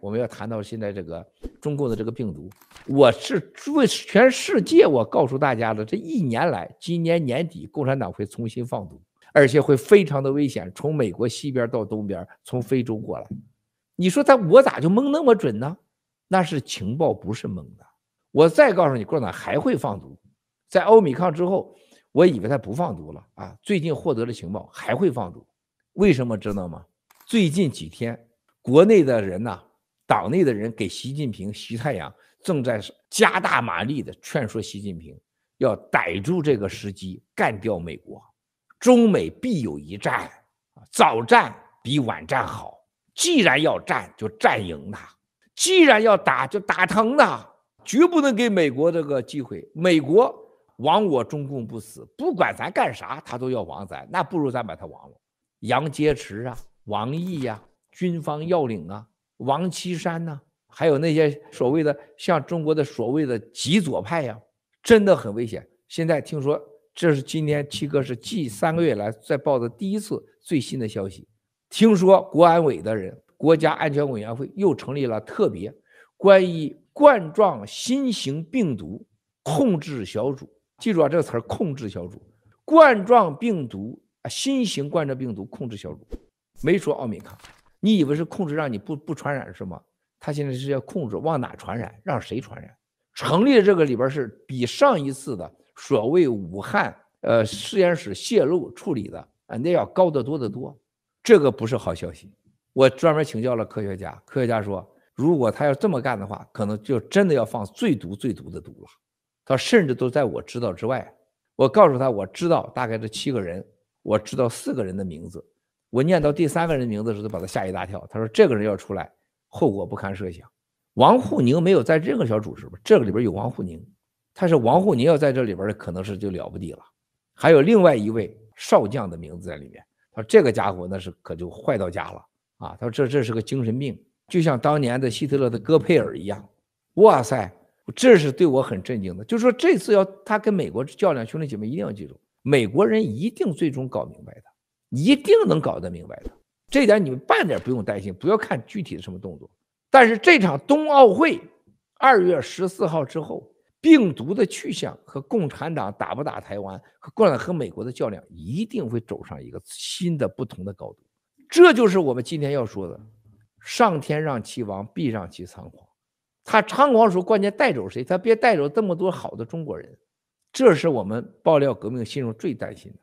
我们要谈到现在这个中共的这个病毒，我是为全世界，我告诉大家了，这一年来，今年年底共产党会重新放毒，而且会非常的危险，从美国西边到东边，从非洲过来。你说他我咋就蒙那么准呢？那是情报，不是蒙的。我再告诉你，共产党还会放毒，在欧米康之后，我以为他不放毒了啊，最近获得了情报，还会放毒。为什么知道吗？最近几天国内的人呐。党内的人给习近平“习太阳”正在加大马力的劝说习近平，要逮住这个时机干掉美国，中美必有一战，早战比晚战好。既然要战，就战赢他；既然要打，就打疼他。绝不能给美国这个机会。美国亡我中共不死，不管咱干啥，他都要亡咱。那不如咱把他亡了。杨洁篪啊，王毅呀，军方要领啊。王岐山呢？还有那些所谓的像中国的所谓的极左派呀，真的很危险。现在听说这是今天七哥是近三个月来在报的第一次最新的消息。听说国安委的人，国家安全委员会又成立了特别关于冠状新型病毒控制小组。记住啊，这个词儿“控制小组”，冠状病毒啊，新型冠状病毒控制小组，没说奥密克。你以为是控制让你不不传染是吗？他现在是要控制往哪传染，让谁传染？成立的这个里边是比上一次的所谓武汉呃实验室泄露处理的啊那要高得多得多。这个不是好消息。我专门请教了科学家，科学家说，如果他要这么干的话，可能就真的要放最毒最毒的毒了。他甚至都在我知道之外。我告诉他，我知道大概这七个人，我知道四个人的名字。我念到第三个人名字的时候，把他吓一大跳。他说：“这个人要出来，后果不堪设想。”王沪宁没有在任何小组是吧？这个里边有王沪宁，他是王沪宁要在这里边的，可能是就了不地了。还有另外一位少将的名字在里面。他说：“这个家伙那是可就坏到家了啊！”他说：“这这是个精神病，就像当年的希特勒的戈佩尔一样。”哇塞，这是对我很震惊的。就说这次要他跟美国较量，兄弟姐妹一定要记住，美国人一定最终搞明白的。一定能搞得明白的，这点你们半点不用担心。不要看具体的什么动作，但是这场冬奥会二月十四号之后，病毒的去向和共产党打不打台湾，和共产和美国的较量一定会走上一个新的、不同的高度。这就是我们今天要说的：上天让其亡，必让其猖狂。他猖狂的时候，关键带走谁？他别带走这么多好的中国人。这是我们爆料革命心中最担心的。